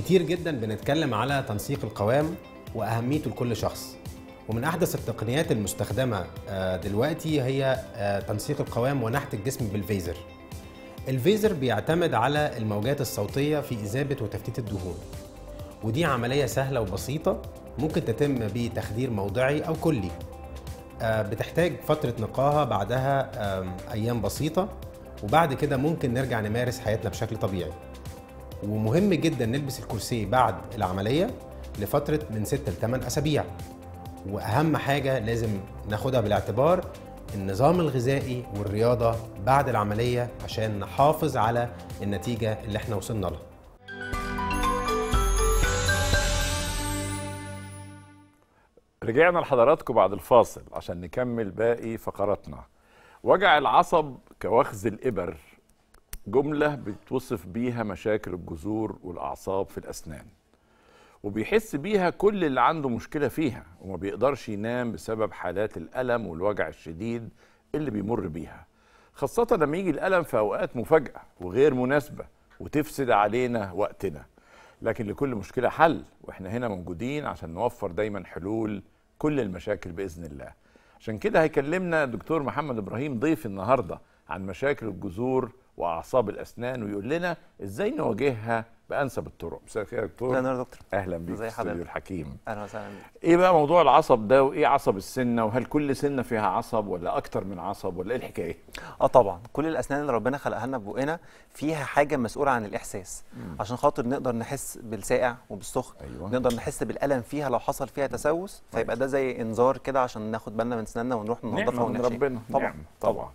كتير جدا بنتكلم على تنسيق القوام واهميته لكل شخص ومن احدث التقنيات المستخدمه آه، دلوقتي هي آه، تنسيق القوام ونحت الجسم بالفيزر الفيزر بيعتمد على الموجات الصوتيه في اذابه وتفتيت الدهون ودي عمليه سهله وبسيطه ممكن تتم بتخدير موضعي او كلي آه، بتحتاج فتره نقاهه بعدها ايام بسيطه وبعد كده ممكن نرجع نمارس حياتنا بشكل طبيعي ومهم جدا نلبس الكرسي بعد العمليه لفتره من 6 ل 8 اسابيع واهم حاجه لازم ناخدها بالاعتبار النظام الغذائي والرياضه بعد العمليه عشان نحافظ على النتيجه اللي احنا وصلنا لها رجعنا لحضراتكم بعد الفاصل عشان نكمل باقي فقراتنا وجع العصب كوخز الإبر جملة بتوصف بيها مشاكل الجذور والأعصاب في الأسنان وبيحس بيها كل اللي عنده مشكلة فيها وما بيقدرش ينام بسبب حالات الألم والوجع الشديد اللي بيمر بيها خاصة لما يجي الألم في أوقات مفاجأة وغير مناسبة وتفسد علينا وقتنا لكن لكل مشكلة حل وإحنا هنا موجودين عشان نوفر دايما حلول كل المشاكل بإذن الله عشان كده هيكلمنا الدكتور محمد إبراهيم ضيف النهاردة عن مشاكل الجذور واعصاب الاسنان ويقول لنا ازاي نواجهها بانسب الطرق مساء الخير يا دكتور اهلا دكتور اهلا بيك ازي حضرتك الحكيم اهلا وسهلا ايه بقى موضوع العصب ده وايه عصب السنه وهل كل سنه فيها عصب ولا اكتر من عصب ولا ايه الحكايه اه طبعا كل الاسنان اللي ربنا خلقها لنا في بقنا فيها حاجه مسؤوله عن الاحساس مم. عشان خاطر نقدر نحس بالساقع وبالسخن أيوة. نقدر نحس بالالم فيها لو حصل فيها تسوس فيبقى ده زي انذار كده عشان ناخد بالنا من سناننا ونروح ننضفها ونحشيها طبعا نعم. طبعا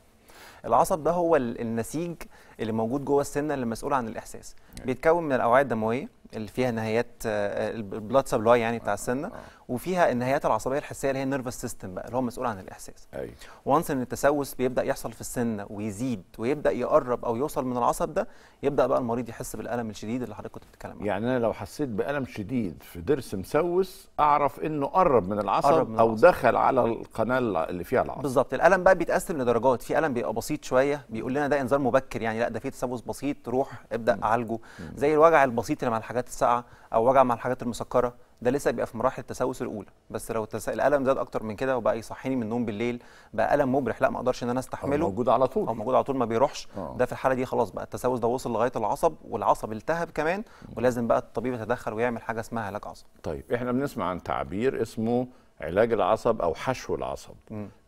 العصب ده هو النسيج اللي موجود جوه السنه اللي مسؤول عن الاحساس بيتكون من الاوعيه الدمويه اللي فيها نهايات آه، البلاد سبلاي يعني بتاع آه. السنه آه. وفيها النهايات العصبيه الحسيه اللي هي النيرفس سيستم بقى اللي هو مسؤول عن الاحساس ايوه وانس ان التسوس بيبدا يحصل في السنه ويزيد ويبدا يقرب او يوصل من العصب ده يبدا بقى المريض يحس بالالم الشديد اللي حضرتك كنت بتتكلم عنه يعني انا لو حسيت بالم شديد في ضرس مسوس اعرف انه قرب من العصب قرب من او العصب. دخل على القناه اللي فيها العصب بالظبط الالم بقى بيتقسم لدرجات في الم بيبقى بسيط شويه بيقول لنا ده انذار مبكر يعني لا ده في تسوس بسيط روح ابدا عالجه زي الوجع البسيط اللي مع الحاجات الساقعه او وجع مع الحاجات المسكره ده لسه بيبقى في مراحل التسوس الاولى بس لو التس... الالم زاد اكتر من كده وبقى يصحيني من النوم بالليل بقى الم مبرح لا ما اقدرش ان انا استحمله موجود على طول او موجود على طول ما بيروحش أوه. ده في الحاله دي خلاص بقى التسوس ده وصل لغايه العصب والعصب التهب كمان ولازم بقى الطبيب يتدخل ويعمل حاجه اسمها علاج عصب طيب احنا بنسمع عن تعبير اسمه علاج العصب او حشو العصب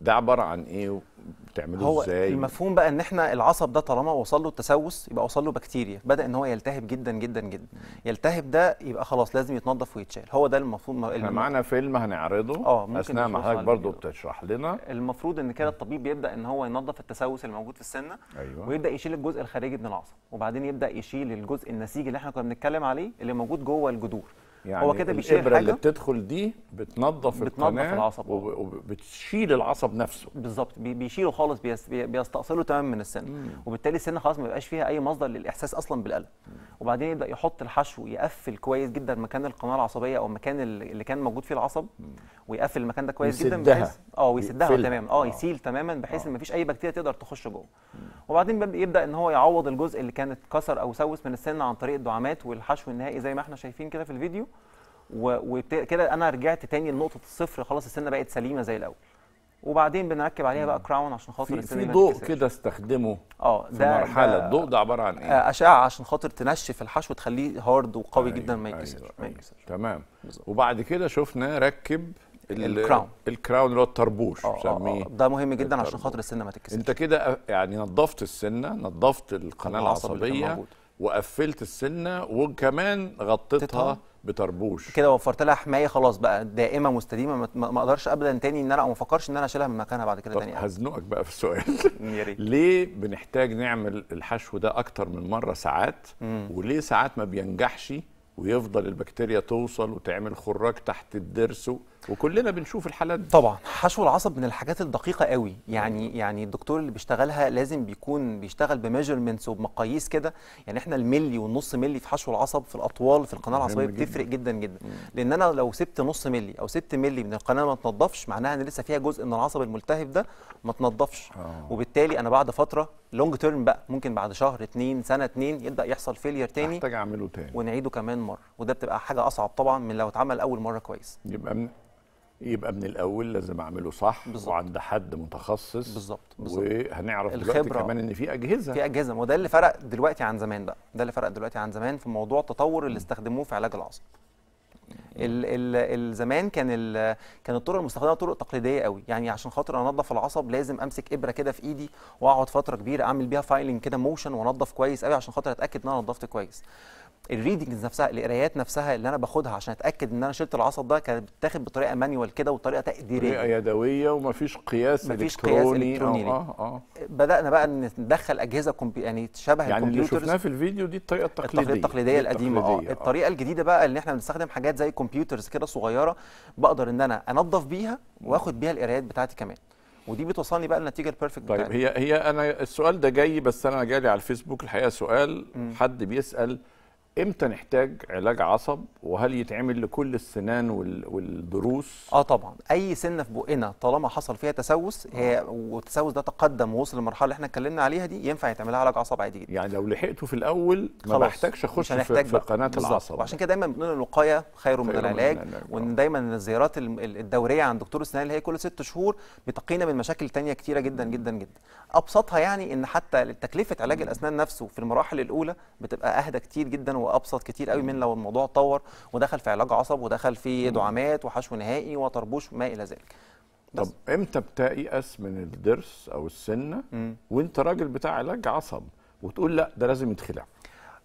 ده عباره عن ايه بتعمله هو ازاي المفهوم بقى ان احنا العصب ده طالما وصل له التسوس يبقى وصل له بكتيريا بدا ان هو يلتهب جدا جدا جدا يلتهب ده يبقى خلاص لازم يتنضف ويتشال هو ده المفهوم احنا معانا فيلم هنعرضه آه، اثناء ما حضرتك برضه بتشرح لنا المفروض ان كده الطبيب بيبدا ان هو ينظف التسوس اللي موجود في السنه أيوة. ويبدا يشيل الجزء الخارجي من العصب وبعدين يبدا يشيل الجزء النسيجي اللي احنا كنا بنتكلم عليه اللي موجود جوه الجذور يعني هو كده بيشيل الابره اللي بتدخل دي بتنظف, بتنظف العصب وبتشيل العصب نفسه بالظبط بيشيله خالص بيستأصله تماما من السن مم. وبالتالي السن خلاص ما بيبقاش فيها اي مصدر للاحساس اصلا بالالم مم. وبعدين يبدا يحط الحشو يقفل كويس جدا مكان القناه العصبيه او المكان اللي كان موجود فيه العصب ويقفل المكان ده كويس جدا بحيث اه ويسدها تماما آه،, اه يسيل تماما بحيث آه. ان مفيش اي بكتيريا تقدر تخش جوه وبعدين يبدا ان هو يعوض الجزء اللي كان اتكسر او سوس من السن عن طريق الدعامات والحشو النهائي زي ما احنا شايفين كده في الفيديو وكده انا رجعت تاني لنقطه الصفر خلاص السنه بقت سليمه زي الاول وبعدين بنركب عليها بقى كراون عشان خاطر السنه في ضوء كده استخدمه اه ده في مرحله الضوء ده عباره عن ايه آه، اشعه عشان خاطر تنشف الحشو وتخليه هارد وقوي أيوة جدا ما يتكسرش أيوة ما يتكسرش أيوة تمام بالزبط. وبعد كده شفنا ركب الكراون الكراون اللي هو الطربوش آه، آه، بنسميه ده مهم جدا التربوش. عشان خاطر السنه ما تتكسرش انت كده يعني نظفت السنه نظفت القناه العصبيه وقفلت السنه وكمان غطيتها بطربوش كده وفرت لها حمايه خلاص بقى دائمه مستديمه ما اقدرش ابدا تاني ان انا ما افكرش ان انا اشيلها من مكانها بعد كده تاني هزنقك بقى في السؤال ليه بنحتاج نعمل الحشو ده اكتر من مره ساعات وليه ساعات ما بينجحش ويفضل البكتيريا توصل وتعمل خراج تحت الضرس وكلنا بنشوف الحالات دي. طبعا حشو العصب من الحاجات الدقيقه قوي يعني يعني الدكتور اللي بيشتغلها لازم بيكون بيشتغل بميجرمنتس وبمقاييس كده يعني احنا الملي والنص ملي في حشو العصب في الاطوال في القناه العصبيه بتفرق جدا جدا مم. لان انا لو سبت نص ملي او سبت ملي من القناه ما تنضفش معناها ان لسه فيها جزء من العصب الملتهب ده ما تنضفش آه. وبالتالي انا بعد فتره لونج تيرم بقى ممكن بعد شهر اتنين سنه اتنين يبدا يحصل فيلير تاني محتاج اعمله تاني ونعيده كمان مره وده بتبقى حاجه اصعب طبعا من لو اتعمل اول مره كويس يبقى يبقى من الاول لازم اعمله صح بالزبط. وعند حد متخصص بالظبط وهنعرف دلوقتي كمان ان في اجهزه في اجهزه وده اللي فرق دلوقتي عن زمان بقى ده اللي فرق دلوقتي عن زمان في موضوع التطور اللي استخدموه في علاج العصب زمان كان كان الطرق المستخدمه طرق تقليديه قوي يعني عشان خاطر انضف العصب لازم امسك ابره كده في ايدي واقعد فتره كبيره اعمل بيها فايلنج كده موشن وانضف كويس قوي عشان خاطر اتاكد ان انا نضفت كويس الريدنجز نفسها القرايات نفسها اللي انا باخدها عشان اتاكد ان انا شلت العصب ده كانت بتتاخد بطريقه مانيوال كده وطريقه تقديريه طريقه يدويه ومفيش قياس مفيش الكتروني قياس الكتروني آه،, اه اه بدانا بقى ندخل اجهزه كمبي... يعني شبه يعني الكمبيوتر اللي شفناه في الفيديو دي الطريقه التقليديه الطريقه التقليديه القديمه آه. اه الطريقه الجديده بقى اللي احنا بنستخدم حاجات زي كمبيوترز كده صغيره بقدر ان انا انظف بيها واخد بيها القرايات بتاعتي كمان ودي بتوصلني بقى للنتيجه البيرفكت طيب بتاعتي. هي هي انا السؤال ده جاي بس انا جالي على الفيسبوك الحقيقه سؤال م. حد بيسال امتى نحتاج علاج عصب وهل يتعمل لكل السنان والضروس اه طبعا اي سنه في بقنا طالما حصل فيها تسوس هي آه. والتسوس ده تقدم ووصل للمرحله اللي احنا اتكلمنا عليها دي ينفع يتعمل لها علاج عصب عادي جدا يعني لو لحقته في الاول ما بحتاجش اخش في, في قناه العصب وعشان كده دايما بنقول الوقايه خير من العلاج وان دايما الزيارات الدوريه عند دكتور السنان اللي هي كل ست شهور بتقينا من مشاكل ثانيه كثيره جدا جدا جدا ابسطها يعني ان حتى تكلفه علاج الاسنان نفسه في المراحل الاولى بتبقى اهدى كتير جدا وابسط كتير قوي من لو الموضوع اتطور ودخل في علاج عصب ودخل في دعامات وحشو نهائي وطربوش ما الى ذلك طب امتى بتيأس من الضرس او السنه وانت راجل بتاع علاج عصب وتقول لا ده لازم يتخلع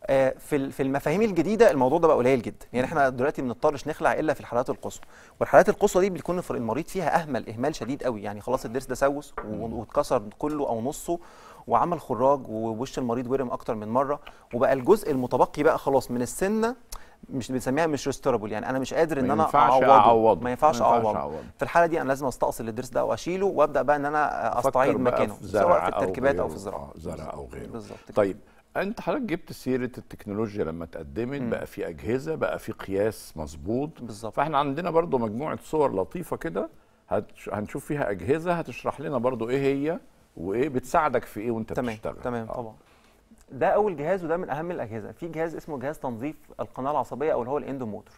آه، في في المفاهيم الجديده الموضوع ده بقى قليل جدا يعني احنا دلوقتي بنضطرش نخلع الا في الحالات القصوى والحالات القصوى دي بيكون المريض فيها اهمل اهمال شديد قوي يعني خلاص الضرس ده سوس واتكسر كله او نصه وعمل خراج ووش المريض ورم اكتر من مره وبقى الجزء المتبقي بقى خلاص من السنه مش بنسميها مش ريستوربل يعني انا مش قادر ان انا اعوضه أعوض. ما ينفعش اعوضه في الحاله دي انا لازم استأصل الضرس ده واشيله وابدا بقى ان انا استعيد مكانه سواء في التركيبات او, أو في الزراعه آه، زرع او غيره بالظبط طيب انت حضرتك جبت سيره التكنولوجيا لما اتقدمت م. بقى في اجهزه بقى في قياس مظبوط بالظبط فاحنا عندنا برضو مجموعه صور لطيفه كده هنشوف فيها اجهزه هتشرح لنا برضو ايه هي وايه بتساعدك في ايه وانت تمام بتشتغل تمام آه. طبعا ده اول جهاز وده من اهم الاجهزه في جهاز اسمه جهاز تنظيف القناه العصبيه او اللي هو الاندوموتور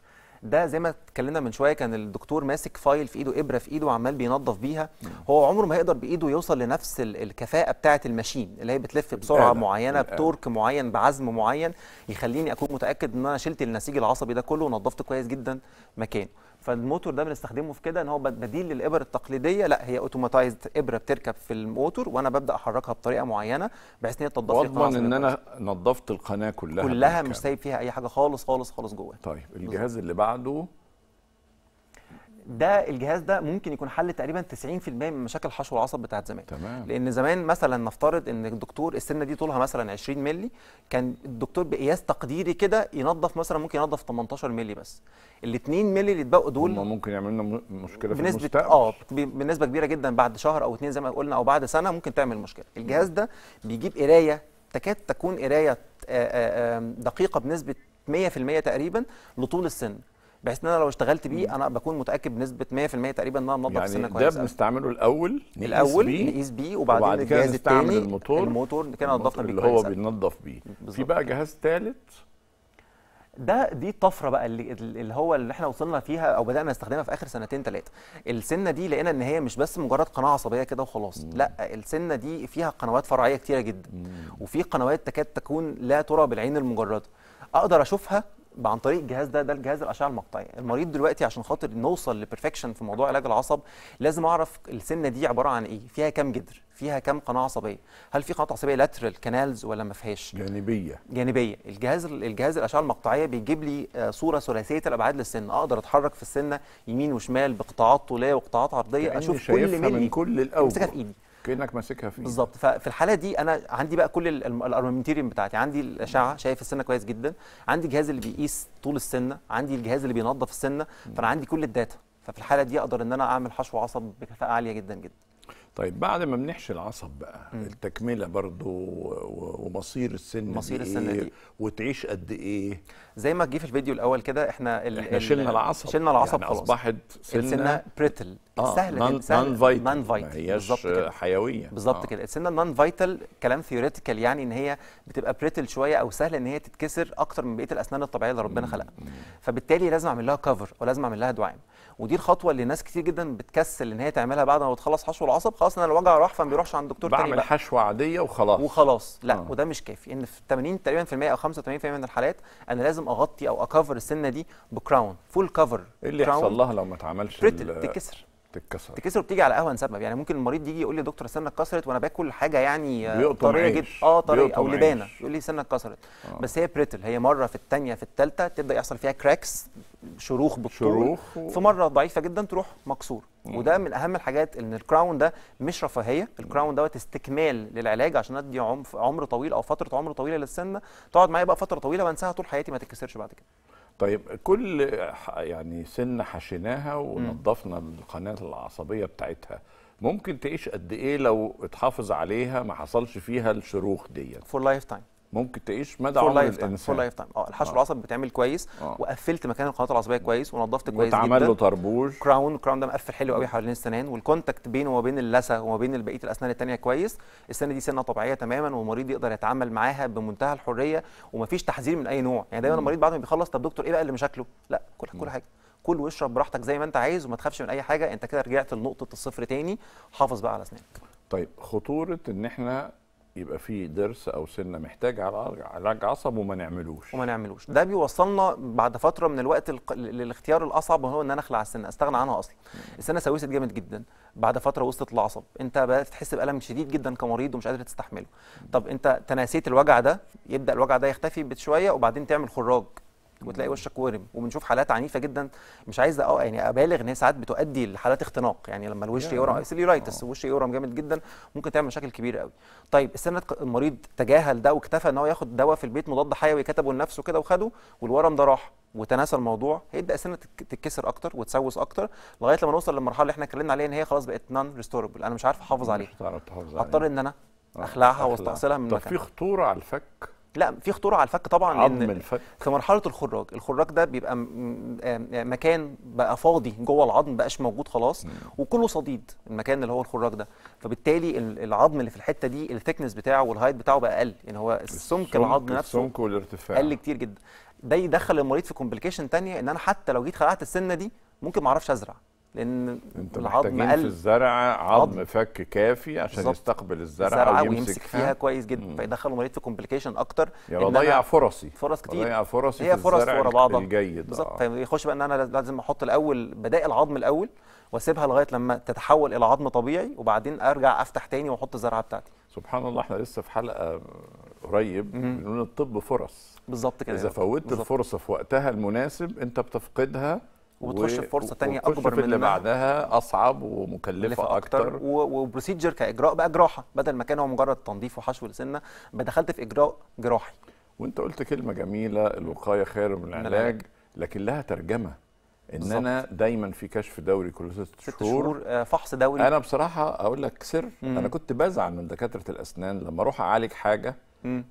ده زي ما اتكلمنا من شويه كان الدكتور ماسك فايل في ايده ابره في ايده وعمال بينظف بيها هو عمره ما هيقدر بايده يوصل لنفس الكفاءه بتاعه الماشين اللي هي بتلف بسرعه الآلة. معينه الآلة. بتورك معين بعزم معين يخليني اكون متاكد ان انا شلت النسيج العصبي ده كله ونظفت كويس جدا مكانه فالموتور ده بنستخدمه في كده ان هو بديل للابر التقليديه لا هي اوتوماتايزد ابره بتركب في الموتور وانا ببدا احركها بطريقه معينه بحيث ان هي تنضف واضمن ان انا نظفت القناه كلها كلها مش سايب فيها اي حاجه خالص خالص خالص جوه طيب الجهاز اللي بعده ده الجهاز ده ممكن يكون حل تقريبا 90% من مشاكل حشو العصب بتاعت زمان تمام. لان زمان مثلا نفترض ان الدكتور السنه دي طولها مثلا 20 مللي كان الدكتور بقياس تقديري كده ينظف مثلا ممكن ينظف 18 مللي بس ال 2 مللي اللي اتبقوا دول هم ممكن يعمل لنا مشكله في بنسبة المستقبل اه بنسبه كبيره جدا بعد شهر او اثنين زي ما قلنا او بعد سنه ممكن تعمل مشكله الجهاز ده بيجيب قرايه تكاد تكون قرايه آه، آه، دقيقه بنسبه 100% تقريبا لطول السن بحيث ان انا لو اشتغلت بيه انا بكون متاكد بنسبه 100% تقريبا ان انا منظف يعني السنه كويسه ده بنستعمله الاول الاول نقيس بيه وبعدين وبعد الجهاز الثاني الموتور الموتور كده نظفنا بيه اللي هو بينظف بيه في بقى جهاز ثالث ده دي الطفره بقى اللي, اللي هو اللي احنا وصلنا فيها او بدانا نستخدمها في اخر سنتين ثلاثه السنه دي لقينا ان هي مش بس مجرد قناه عصبيه كده وخلاص مم. لا السنه دي فيها قنوات فرعيه كتيره جدا مم. وفي قنوات تكاد تكون لا ترى بالعين المجرده اقدر اشوفها عن طريق الجهاز ده ده الجهاز الاشعه المقطعيه المريض دلوقتي عشان خاطر نوصل لبرفكشن في موضوع علاج العصب لازم اعرف السنه دي عباره عن ايه فيها كام جدر فيها كام قناه عصبيه هل في قناه عصبيه لاترال كانالز ولا ما فيهاش جانبيه جانبيه الجهاز الجهاز الاشعه المقطعيه بيجيب لي آه، صوره ثلاثيه الابعاد للسن اقدر اتحرك في السنه يمين وشمال بقطاعات طوليه وقطاعات عرضيه اشوف كل ملي من كل الاوجه امسكها في ايدي كانك ماسكها فيه بالظبط ففي الحاله دي انا عندي بقى كل الارمنتيريوم بتاعتي عندي الاشعه شايف السنه كويس جدا عندي الجهاز اللي بيقيس طول السنه عندي الجهاز اللي بينظف السنه فانا عندي كل الداتا ففي الحاله دي اقدر ان انا اعمل حشو عصب بكفاءه عاليه جدا جدا طيب بعد ما بنحشي العصب بقى م. التكمله برضو ومصير السن مصير دي السن دي وتعيش قد ايه زي ما جه في الفيديو الاول كده احنا ال احنا شلنا العصب شلنا العصب يعني خلاص اصبحت سنه السنه بريتل آه سهله نان نان فايتال هياش حيويه بالظبط آه. كده السنه النان فايتال كلام ثيوريتيكال يعني ان هي بتبقى بريتل شويه او سهله ان هي تتكسر اكتر من بقيه الاسنان الطبيعيه اللي ربنا خلقها فبالتالي لازم اعمل لها كفر ولازم اعمل لها دعام ودي الخطوه اللي ناس كتير جدا بتكسل ان هي تعملها بعد ما بتخلص حشو العصب خلاص انا الوجع راح فما بيروحش عند تاني بعمل حشوه عاديه وخلاص وخلاص لا آه. وده مش كافي ان في 80 تقريبا في المية او 85% من الحالات انا لازم اغطي او اكفر السنه دي بكراون فول كفر ايه اللي يحصل لها لو ما اتعملش تتكسر تتكسر تتكسر وبتيجي على قهوه سبب يعني ممكن المريض يجي يقول لي دكتور السنه اتكسرت وانا باكل حاجه يعني طريه جدا اه طريه او لبانه يقول لي السنه اتكسرت آه. بس هي بريتل هي مره في الثانيه في الثالثه تبدا يحصل فيها كراكس شروخ بالطول شروخ و... في مره ضعيفه جدا تروح مكسور مم. وده من اهم الحاجات ان الكراون ده مش رفاهيه الكراون دوت استكمال للعلاج عشان ادي عمر طويل او فتره عمر طويله للسنه تقعد معايا بقى فتره طويله وانساها طول حياتي ما تتكسرش بعد كده طيب كل يعني سنه حشيناها ونظفنا القناه العصبيه بتاعتها ممكن تعيش قد ايه لو اتحافظ عليها ما حصلش فيها الشروخ ديت فور لايف تايم ممكن تعيش مدى عمر لايف الانسان فول لايف تايم اه الحشو آه. العصبي بتعمل كويس آه. وقفلت مكان القنوات العصبيه كويس ونظفت كويس جدا واتعمل له طربوش كراون الكراون ده مقفل حلو قوي حوالين السنان والكونتاكت بينه وما بين اللثه وما بين بقيه الاسنان الثانيه كويس السنه دي سنه طبيعيه تماما والمريض يقدر يتعامل معاها بمنتهى الحريه ومفيش تحذير من اي نوع يعني دايما المريض بعد ما بيخلص طب دكتور ايه بقى اللي مشاكله لا كل كل حاجه كل واشرب براحتك زي ما انت عايز وما تخافش من اي حاجه انت كده رجعت لنقطه الصفر تاني حافظ بقى على اسنانك طيب خطوره ان احنا يبقى في ضرس او سنه محتاج علاج عصب وما نعملوش وما نعملوش ده بيوصلنا بعد فتره من الوقت للاختيار الاصعب وهو ان انا اخلع السنه استغنى عنها اصلا السنه سوست جامد جدا بعد فتره وصلت للعصب انت بدات تحس بالم شديد جدا كمريض ومش قادر تستحمله طب انت تناسيت الوجع ده يبدا الوجع ده يختفي بشويه وبعدين تعمل خراج وتلاقي وشك ورم وبنشوف حالات عنيفه جدا مش عايز اه يعني ابالغ ان هي ساعات بتؤدي لحالات اختناق يعني لما الوش يورم سيليولايتس الوش يورم جامد جدا ممكن تعمل مشاكل كبيره قوي طيب السنه المريض تجاهل ده واكتفى ان هو ياخد دواء في البيت مضاد حيوي كتبه لنفسه كده وخده والورم ده راح وتناسى الموضوع هيبدا السنه تتكسر اكتر وتسوس اكتر لغايه لما نوصل للمرحله اللي احنا اتكلمنا عليها ان هي خلاص بقت نان ريستوربل انا مش عارف احافظ عليها هضطر ان انا آه، اخلعها واستأصلها من مكان طب في خطوره على الفك لا في خطوره على الفك طبعا عظم الفك في مرحله الخراج الخراج ده بيبقى آه، آه، مكان بقى فاضي جوه العظم بقاش موجود خلاص مم. وكله صديد المكان اللي هو الخراج ده فبالتالي العظم اللي في الحته دي الثيكنس بتاعه والهايت بتاعه بقى اقل يعني هو السمك العظم نفسه السمك والارتفاع قل كتير جدا ده يدخل المريض في كومبليكيشن ثانيه ان انا حتى لو جيت خلعت السنه دي ممكن ما اعرفش ازرع لان انت العظم قل في الزرع عظم, عظم فك كافي عشان بالزبط. يستقبل الزرع, ويمسك فيها كويس جدا مم. فيدخلوا مريض في كومبليكيشن اكتر يا ضيع فرصي فرص كتير ضيع فرصي هي في فرص ورا بعضها الجيد بالظبط آه. فيخش بقى ان انا لازم احط الاول بدائل العظم الاول واسيبها لغايه لما تتحول الى عظم طبيعي وبعدين ارجع افتح تاني واحط الزرعه بتاعتي سبحان الله احنا لسه في حلقه قريب بنقول الطب فرص بالظبط كده اذا فوتت الفرصه في وقتها المناسب انت بتفقدها وبتخش في فرصه تانية اكبر من اللي بعدها اصعب ومكلفه اكتر وبروسيجر كاجراء بقى جراحه بدل ما كان هو مجرد تنظيف وحشو لسنه دخلت في اجراء جراحي وانت قلت كلمه جميله الوقايه خير من العلاج لكن لها ترجمه ان انا دايما في كشف دوري كل ست, ست شهور, شهور آه، فحص دوري انا بصراحه اقول لك سر انا كنت بزعل من دكاتره الاسنان لما اروح اعالج حاجه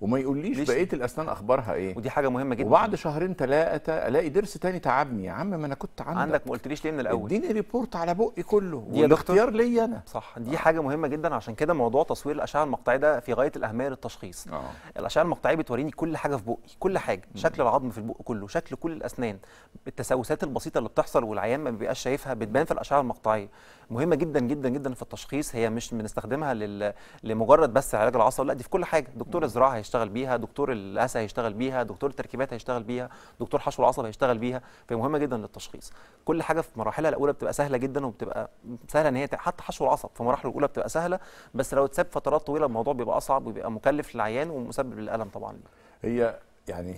وما يقوليش بقيه الاسنان اخبارها ايه ودي حاجه مهمه جدا وبعد شهرين ثلاثه الاقي ضرس تاني تعبني يا عم ما انا كنت عندك عندك ما قلتليش ليه من الاول اديني ريبورت على بقي كله والاختيار ليا انا صح دي آه. حاجه مهمه جدا عشان كده موضوع تصوير الاشعه المقطعيه ده في غايه الاهميه للتشخيص آه. الاشعه المقطعيه بتوريني كل حاجه في بقي كل حاجه م. شكل العظم في البق كله شكل كل الاسنان التسوسات البسيطه اللي بتحصل والعيان ما بيبقاش شايفها بتبان في الاشعه المقطعيه مهمه جدا جدا جدا في التشخيص هي مش بنستخدمها لل... لمجرد بس علاج العصب لا دي في كل حاجه دكتور الزراعه الزراعه هيشتغل بيها دكتور الاسا هيشتغل بيها دكتور التركيبات هيشتغل بيها دكتور حشو العصب هيشتغل بيها فمهمه مهمه جدا للتشخيص كل حاجه في مراحلها الاولى بتبقى سهله جدا وبتبقى سهله ان هي حتى حشو العصب في مراحله الاولى بتبقى سهله بس لو اتساب فترات طويله الموضوع بيبقى اصعب وبيبقى مكلف للعيان ومسبب للالم طبعا هي يعني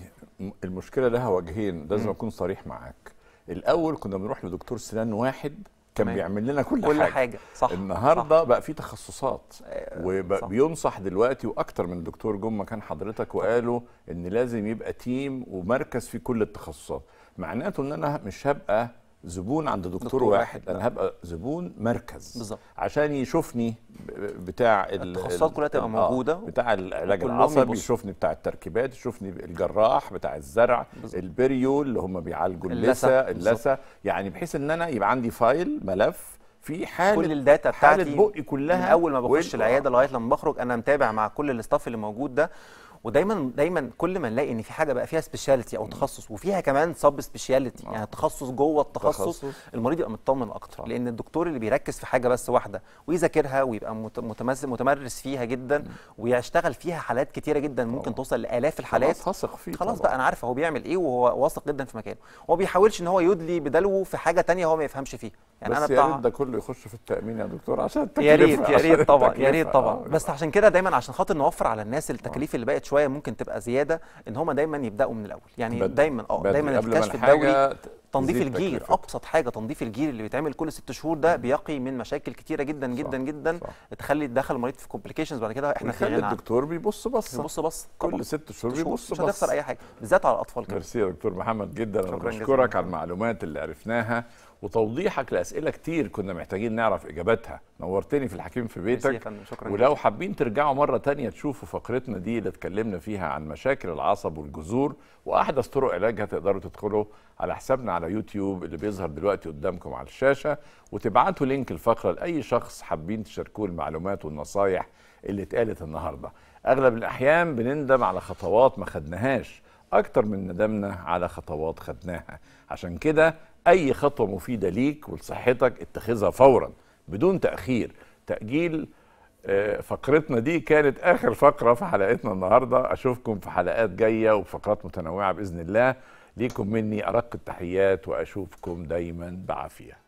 المشكله لها وجهين لازم اكون صريح معاك الاول كنا بنروح لدكتور سنان واحد كان بيعمل لنا كل, كل حاجة. حاجه صح النهارده صح. بقى في تخصصات آه، وبينصح دلوقتي واكتر من دكتور جمه كان حضرتك وقالوا ان لازم يبقى تيم ومركز في كل التخصصات معناته ان انا مش هبقى زبون عند دكتور, دكتور واحد انا نعم. هبقى زبون مركز بالظبط عشان يشوفني بتاع التخصصات كلها تبقى موجوده آه، بتاع العلاج العصبي يشوفني بتاع التركيبات يشوفني الجراح بتاع الزرع بالزبط. البريو اللي هم بيعالجوا اللثه اللثه يعني بحيث ان انا يبقى عندي فايل ملف في حاله كل الداتا بتاعتي حاله بقي كلها من اول ما بخش العياده لغايه لما بخرج انا متابع مع كل الاستاف اللي موجود ده ودايما دايما كل ما نلاقي ان في حاجه بقى فيها سبيشاليتي او تخصص وفيها كمان سب سبيشاليتي آه. يعني تخصص جوه التخصص المريض يبقى مطمن اكتر آه. لان الدكتور اللي بيركز في حاجه بس واحده ويذاكرها ويبقى متمرس فيها جدا ويشتغل فيها حالات كتيره جدا ممكن توصل لالاف الحالات خلاص فيه خلاص بقى انا عارف هو بيعمل ايه وهو واثق جدا في مكانه هو بيحاولش ان هو يدلي بدلوه في حاجه تانية هو ما يفهمش فيها يعني بس انا بتاع... يا ريت ده كله يخش في التامين يا دكتور عشان التكلفه يا ريت يا ريت طبعا يا ريت طبعا بس عشان كده دايما عشان خاطر نوفر على الناس التكاليف آه. اللي بقت شويه شويه ممكن تبقى زياده ان هما دايما يبداوا من الاول يعني بدل. دايما اه دايما الكشف الدوري تنظيف الجير تكلفة. ابسط حاجه تنظيف الجير اللي بيتعمل كل ست شهور ده بيقي من مشاكل كتيره جدا جدا صح جدا صح. تخلي دخل المريض في كومبليكيشنز بعد كده احنا خلينا الدكتور بيبص بصه بيبص بصه كل ست شهور بيبص بصه مش هتخسر اي حاجه بالذات على الاطفال كده ميرسي يا دكتور محمد جدا انا بشكرك على المعلومات اللي عرفناها وتوضيحك لاسئله كتير كنا محتاجين نعرف اجاباتها نورتني في الحكيم في بيتك شكرا ولو حابين ترجعوا مره تانية تشوفوا فقرتنا دي اللي اتكلمنا فيها عن مشاكل العصب والجذور واحدث طرق علاجها تقدروا تدخلوا على حسابنا على يوتيوب اللي بيظهر دلوقتي قدامكم على الشاشه وتبعتوا لينك الفقره لاي شخص حابين تشاركوه المعلومات والنصايح اللي اتقالت النهارده اغلب الاحيان بنندم على خطوات ما خدناهاش اكتر من ندمنا على خطوات خدناها عشان كده اي خطوه مفيده ليك ولصحتك اتخذها فورا بدون تاخير تاجيل آه، فقرتنا دي كانت اخر فقره في حلقتنا النهارده اشوفكم في حلقات جايه وفقرات متنوعه باذن الله ليكم مني ارق التحيات واشوفكم دايما بعافيه